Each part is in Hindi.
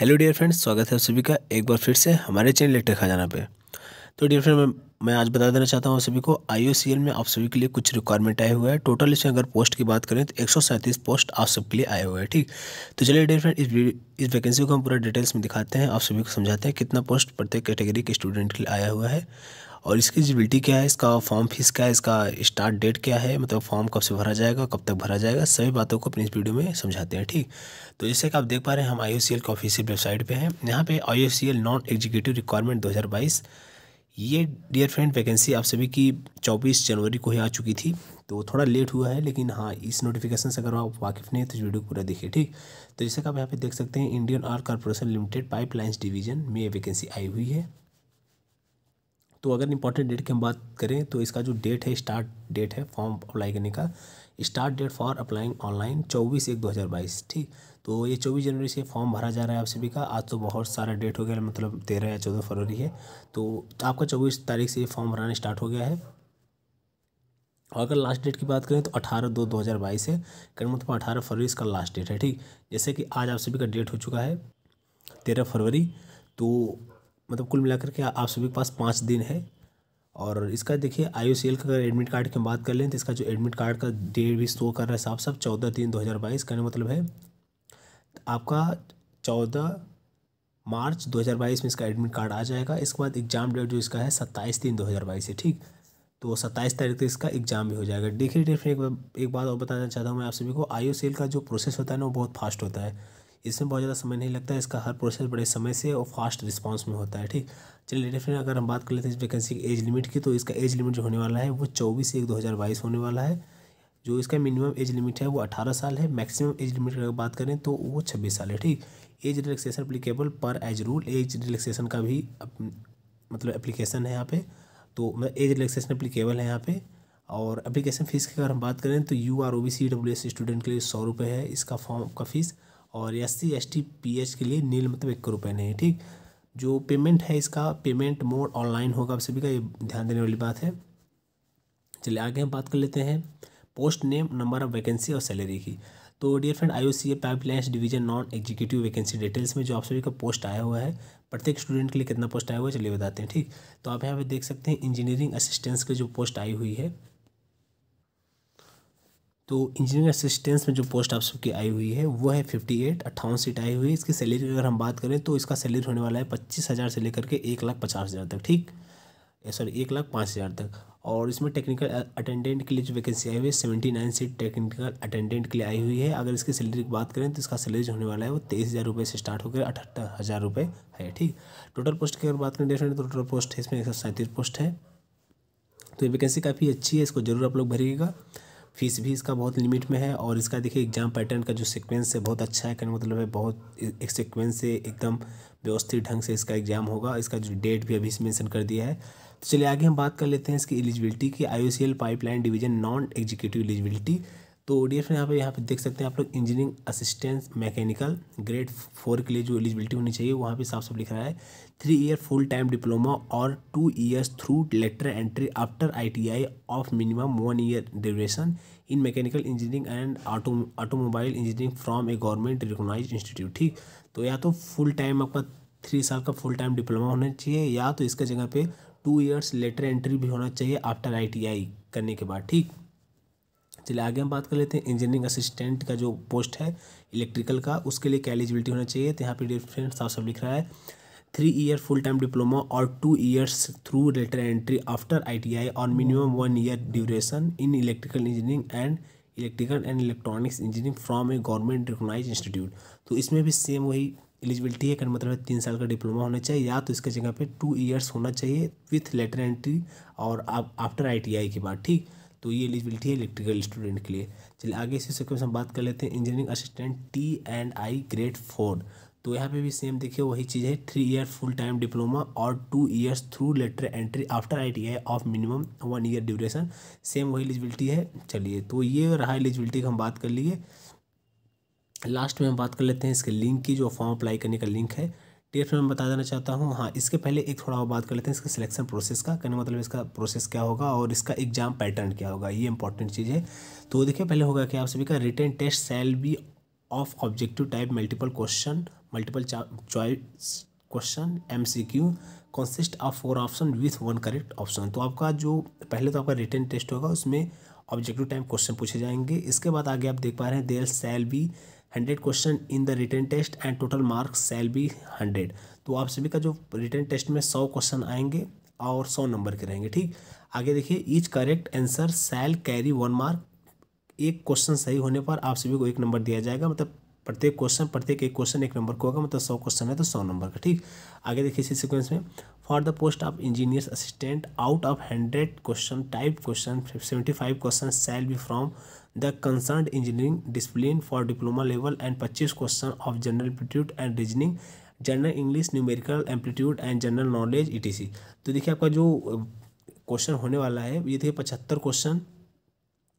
हेलो डियर फ्रेंड्स स्वागत है आप सभी का एक बार फिर से हमारे चैनल लेटर खजाना पे तो डियर फ्रेंड मैं मैं आज बता देना चाहता हूँ आप सभी को आई में आप सभी के लिए कुछ रिक्वायरमेंट आए हुए हैं टोटल इसमें अगर पोस्ट की बात करें तो एक पोस्ट आप सबके लिए आए हुए हैं ठीक तो चलिए डियर फ्रेंड इस इस वैकेंसी को हम पूरा डिटेल्स में दिखाते हैं आप सभी को समझाते हैं कितना पोस्ट प्रत्येक कैटेगरी के स्टूडेंट के लिए आया हुआ है और इसकी एलिजिबिलिटी क्या है इसका फॉर्म फीस क्या है इसका स्टार्ट डेट क्या है मतलब फॉर्म कब से भरा जाएगा कब तक भरा जाएगा सभी बातों को अपनी इस वीडियो में समझाते हैं ठीक तो जैसे कि आप देख पा रहे हैं हम आई ओ सी एल के ऑफिशियल वेबसाइट पर हैं यहाँ पर I O C L non executive requirement दो हज़ार बाईस ये डियर फ्रेंड वैकेंसी आप सभी की चौबीस जनवरी को ही आ चुकी थी तो थोड़ा लेट हुआ है लेकिन हाँ इस नोटिफिकेशन से अगर आप वाकिफ़ नहीं तो वीडियो पूरा देखिए ठीक तो जैसे कि आप यहाँ पे देख सकते हैं Indian Oil Corporation Limited pipelines division में वैकेंसी आई हुई है तो अगर इंपॉर्टेंट डेट की हम बात करें तो इसका जो डेट है स्टार्ट डेट है फॉर्म अप्लाई करने का start date for applying online चौबीस एक दो हज़ार बाईस ठीक तो ये चौबीस जनवरी से फॉर्म भरा जा रहा है आप सभी का आज तो बहुत सारा डेट हो गया मतलब तेरह या चौदह फरवरी है तो आपका चौबीस तारीख से फॉर्म भराना स्टार्ट हो गया है और अगर लास्ट डेट की बात करें तो अठारह दो दो हज़ार बाईस है करना मतलब अठारह फरवरी इसका लास्ट डेट है ठीक जैसे कि आज आप सभी का डेट हो चुका है तेरह फरवरी तो मतलब कुल मिलाकर के आप सभी के पास पाँच दिन है और इसका देखिए आई का अगर एडमिट कार्ड की बात कर लें तो इसका जो एडमिट कार्ड का डेट भी शो कर रहा है साफ साफ चौदह तीन दो हज़ार बाईस का मतलब है तो आपका चौदह मार्च दो हज़ार बाईस में इसका एडमिट कार्ड आ जाएगा इसके बाद एग्ज़ाम डेट जो इसका है सत्ताईस तीन दो हज़ार बाईस है ठीक तो सत्ताईस तारीख तक इसका एग्ज़ाम भी हो जाएगा देखिए डेट एक बात और बताना चाहता हूँ मैं आप सभी को सी एल का जो प्रोसेस होता है ना वो बहुत फास्ट होता है इसमें बहुत ज़्यादा समय नहीं लगता है इसका हर प्रोसेस बड़े समय से और फास्ट रिस्पॉन्स में होता है ठीक चलिए लेटे फ्रेंड अगर हम बात कर लेते हैं इस वैकेंसी की एज लिमिट की तो इसका एज लिमिट जो होने वाला है वो चौबीस एक दो हज़ार बाईस होने वाला है जो इसका मिनिमम एज लिमिट है वो अठारह साल है मैक्सिमम एज लिमिट अगर बात करें तो वो छब्बीस साल है ठीक एज रिलैक्सेशन अप्लीकेबल पर एज रूल एज रिलैक्सेशन का भी मतलब एप्लीकेशन है यहाँ पे तो मतलब एज रिलैक्सेशन अप्लीकेबल है यहाँ पे और एप्लीकेशन फ़ीस की अगर हम बात करें तो U R O B C W S student के लिए सौ रुपये है इसका फॉर्म का फ़ीस और S C S T P H के लिए नील मतलब एक रुपये नहीं है ठीक जो पेमेंट है इसका पेमेंट मोड ऑनलाइन होगा आप सभी का ये ध्यान देने वाली बात है चलिए आगे हम बात कर लेते हैं post name number of vacancy और सैलरी की तो dear friend I O C A pipelines division non executive vacancy details में जो आप सभी का पोस्ट आया हुआ है प्रत्येक स्टूडेंट के लिए कितना पोस्ट आया हुआ है चलिए बताते हैं ठीक तो आप यहाँ पे देख सकते हैं इंजीनियरिंग असिस्टेंस की जो पोस्ट आई हुई है तो इंजीनियरिंग असिस्टेंस में जो पोस्ट आप सबकी आई हुई है वो है फिफ्टी एट अट्ठावन सीट आई हुई है इसकी सैलरी की अगर हम बात करें तो इसका सैलरी होने वाला है पच्चीस हज़ार से लेकर के एक लाख पचास हज़ार तक ठीक सॉरी एक लाख पाँच हज़ार तक और इसमें टेक्निकल अटेंडेंट के लिए जो वैकेंसी आई हुई है seventy nine seat technical attendant के लिए आई हुई है अगर इसकी सैलरी की बात करें तो इसका सैलरी होने वाला है वो तेईस हज़ार रुपये से स्टार्ट होकर अठहत्तर हज़ार रुपये है ठीक टोटल पोस्ट की अगर बात करें डेफिनेट तो टोटल पोस्ट है इसमें एक सौ सैंतीस पोस्ट है तो ये वैकेंसी काफ़ी अच्छी है इसको ज़रूर आप लोग भरिएगा फीस भी इसका बहुत लिमिट में है और इसका देखिए एग्जाम पैटर्न का जो सीक्वेंस है बहुत अच्छा है कहने मतलब है बहुत एक सिक्वेंस से एकदम व्यवस्थित ढंग से इसका एग्जाम होगा इसका जो डेट भी अभी से मेंशन कर दिया है तो चलिए आगे हम बात कर लेते हैं इसकी एलिजिबिलिटी की आई pipeline division non executive eligibility तो ओडीएफ में यहाँ पे यहाँ पे देख सकते हैं आप लोग engineering assistance mechanical grade four के लिए जो एलिजिबिलिटी होनी चाहिए वहाँ पे साफ साफ लिख रहा है three year full time diploma और two years through later entry after ITI of minimum one year duration in mechanical engineering and auto automobile engineering from a government recognise institute ठीक तो या तो फुल टाइम आपका थ्री साल का फुल टाइम डिप्लोमा होना चाहिए या तो इसका जगह पे टू ईयर्स लेटर एंट्री भी होना चाहिए आफ्टर आईटीआई करने के बाद ठीक चलिए आगे हम बात कर लेते हैं इंजीनियरिंग असिस्टेंट का जो पोस्ट है इलेक्ट्रिकल का उसके लिए क्या एलिजिबिलिटी होना चाहिए तो यहाँ पर डिफ्रेंट साफ साफ लिख रहा है three year full time diploma और two years through later entry after ITI और minimum one year duration in electrical engineering and electrical and electronics engineering from a government recognise institute तो इसमें भी सेम वही एलिजिबिलिटी है मतलब तीन साल का डिप्लोमा होना चाहिए या तो इसके जगह पे टू ईयर्स होना चाहिए विथ लेटर एंट्री और आफ्टर आईटीआई के बाद ठीक तो ये एलिजिबिलिटी है इलेक्ट्रिकल स्टूडेंट के लिए चलिए आगे इसी में हम बात कर लेते हैं engineering assistant T and I grade four तो यहाँ पे भी सेम देखिए वही चीज़ है three year full time diploma और two years through later entry after I of minimum one year duration same वही एलिजिबिलिटी है चलिए तो ये रहा एलिजिबिलिटी की हम बात कर लिए लास्ट में हम बात कर लेते हैं इसके लिंक की जो फॉर्म अप्लाई करने का लिंक है डेट में बता देना चाहता हूँ हाँ इसके पहले एक थोड़ा बात कर लेते हैं इसके सिलेक्शन प्रोसेस का कहने मतलब इसका प्रोसेस क्या होगा और इसका एग्जाम पैटर्न क्या होगा ये इंपॉर्टेंट चीज़ है तो देखिए पहले होगा कि आप सभी का written test shall be of objective type multiple question multiple choice question M C Q consist of four option with one correct option तो आपका जो पहले तो आपका रिटर्न टेस्ट होगा उसमें ऑब्जेक्टिव टाइम क्वेश्चन पूछे जाएंगे इसके बाद आगे आप देख पा रहे हैं there shall be hundred question in the written test and total marks shall be hundred तो आप सभी का जो रिटर्न टेस्ट में सौ क्वेश्चन आएंगे और सौ नंबर के रहेंगे ठीक आगे देखिए each correct answer shall carry one mark एक क्वेश्चन सही होने पर आप सभी को एक नंबर दिया जाएगा मतलब प्रत्येक क्वेश्चन प्रत्येक एक क्वेश्चन एक नंबर को होगा मतलब सौ क्वेश्चन है तो सौ नंबर का ठीक आगे देखिए इसी सिक्वेंस में for the post of engineer assistant out of hundred question type question seventy five question shall be from the concern engineering discipline for diploma level and पच्चीस question of general aptitude and reasoning general English numerical amplitude and general knowledge ई तो देखिए आपका जो क्वेश्चन होने वाला है ये देखिए पचहत्तर क्वेश्चन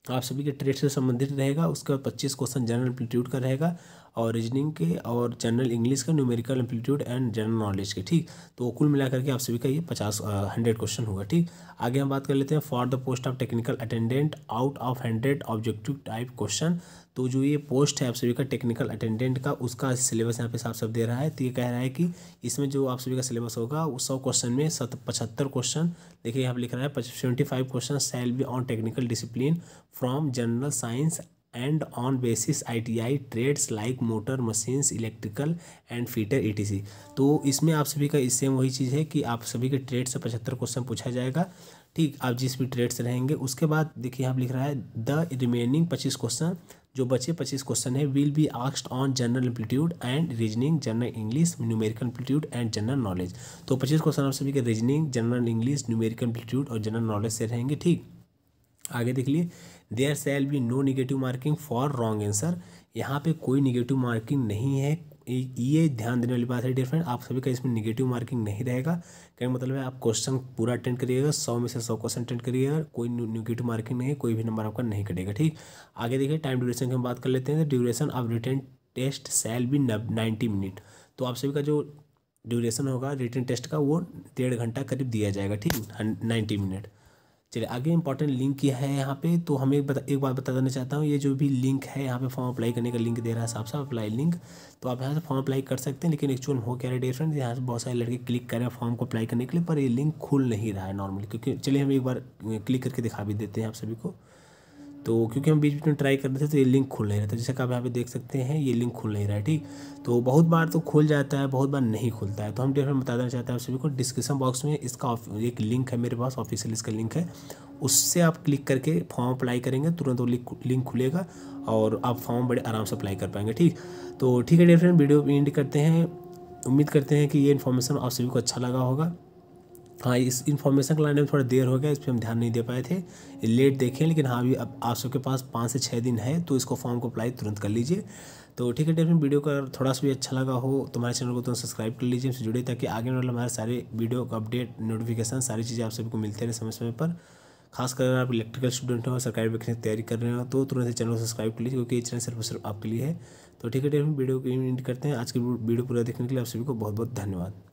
तो आप सभी के ट्रेड से संबंधित रहेगा उसके बाद पच्चीस क्वेश्चन जनरल एम्पलीट्यूड का रहेगा और रीजनिंग के और जनरल इंग्लिश का numerical amplitude and general knowledge के ठीक तो कुल मिलाकर के आप सभी का ये पचास हंड्रेड क्वेश्चन होगा ठीक आगे हम बात कर लेते हैं for the post of technical attendant out of hundred objective type question तो जो ये पोस्ट है आप सभी का टेक्निकल अटेंडेंट का उसका सिलेबस यहाँ पे साफ साफ दे रहा है तो ये कह रहा है कि इसमें जो आप सभी का सिलेबस होगा उस सौ क्वेश्चन में सत पचहत्तर क्वेश्चन देखिए यहाँ पर लिख रहा है seventy five question shall be on technical discipline from general science and on basis ITI trades like motor machines electrical and fitter ई तो इसमें आप सभी का इस सेम वही चीज़ है कि आप सभी के ट्रेड से पचहत्तर क्वेश्चन पूछा जाएगा ठीक आप जिस भी ट्रेड से रहेंगे उसके बाद देखिए यहाँ लिख रहा है द रिमेनिंग पच्चीस क्वेश्चन जो बचे पच्चीस क्वेश्चन है will be asked on general amplitude and reasoning general English numerical amplitude and general knowledge तो पच्चीस क्वेश्चन आप सभी के reasoning general English numerical amplitude और जनरल नॉलेज से रहेंगे ठीक आगे देख लिए there shall be no negative marking for wrong answer यहाँ पे कोई निगेटिव मार्किंग नहीं है ये ध्यान देने वाली बात है डियर फ्रेंड आप सभी का इसमें निगेटिव मार्किंग नहीं रहेगा कहीं मतलब है आप क्वेश्चन पूरा अटेंड करिएगा सौ में से सौ क्वेश्चन अटेंड करिएगा कोई निगेटिव मार्किंग नहीं है कोई भी नंबर आपका नहीं कटेगा ठीक आगे देखिए टाइम ड्यूरेशन की हम बात कर लेते हैं तो duration of written test shall भी नाइन्टी मिनट तो आप सभी का जो ड्यूरेशन होगा रिटर्न टेस्ट का वो डेढ़ घंटा करीब दिया जाएगा ठीक नाइन्टी मिनट चलिए आगे इंपॉर्टेंट लिंक किया है यहाँ पे तो हमें एक, बता, एक बार बता देना चाहता हूँ ये जो भी लिंक है यहाँ पे फॉर्म अप्लाई करने का लिंक दे रहा है साफ साफ अप्लाई लिंक तो आप यहाँ से फॉर्म अप्लाई कर सकते हैं लेकिन एक्चुअल हो क्या रहा है डिफरेंट यहाँ से बहुत सारे लड़के क्लिक कर रहे हैं फॉर्म को अप्लाई करने के लिए पर ये लिंक खुल नहीं रहा है नॉर्मली क्योंकि चलिए हम एक बार क्लिक करके दिखा भी देते हैं आप सभी को तो क्योंकि हम बीच बीच में ट्राई कर रहे थे तो ये लिंक खुल नहीं रहा था जैसे कि आप यहाँ पे देख सकते हैं ये लिंक खुल नहीं रहा है ठीक तो बहुत बार तो खुल जाता है बहुत बार नहीं खुलता है तो हम डेफिनेट बता देना चाहते हैं आप सभी को डिस्क्रिप्शन बॉक्स में इसका एक लिंक है मेरे पास ऑफिशियल इसका लिंक है उससे आप क्लिक करके फॉर्म अप्लाई करेंगे तुरंत वो लिंक खुलेगा और आप फॉर्म बड़े आराम से अप्लाई कर पाएंगे ठीक तो ठीक है डेफिनेट वीडियो एंड करते हैं उम्मीद करते हैं कि ये इन्फॉर्मेशन आप सभी को अच्छा लगा होगा हाँ इस इन्फॉर्मेशन को लाने में थोड़ा देर हो गया इस पर हम ध्यान नहीं दे पाए थे लेट देखें लेकिन हाँ अभी अब आप सबके पास पाँच से छः दिन है तो इसको फॉर्म को अप्लाई तुरंत कर लीजिए तो ठीक है डेफिन वीडियो का थोड़ा सा भी अच्छा लगा हो तो हमारे चैनल को तुरंत सब्सक्राइब कर लीजिए हमसे जुड़े ताकि आगे वाले हमारे सारे वीडियो का अपडेट नोटिफिकेशन सारी चीज़ें आप सभी को मिलते रहे समय समय पर खासकर अगर आप इलेक्ट्रिकल स्टूडेंट हो सरकारी वैक्सीन की तैयारी कर रहे हो तो तुरंत चैनल को सब्सक्राइब कर लीजिए क्योंकि ये चैनल सिर्फ सिर्फ आपके लिए है तो ठीक है डेफिन वीडियो को एंड करते हैं आज की वीडियो पूरा देखने के लिए आप सभी को बहुत बहुत धन्यवाद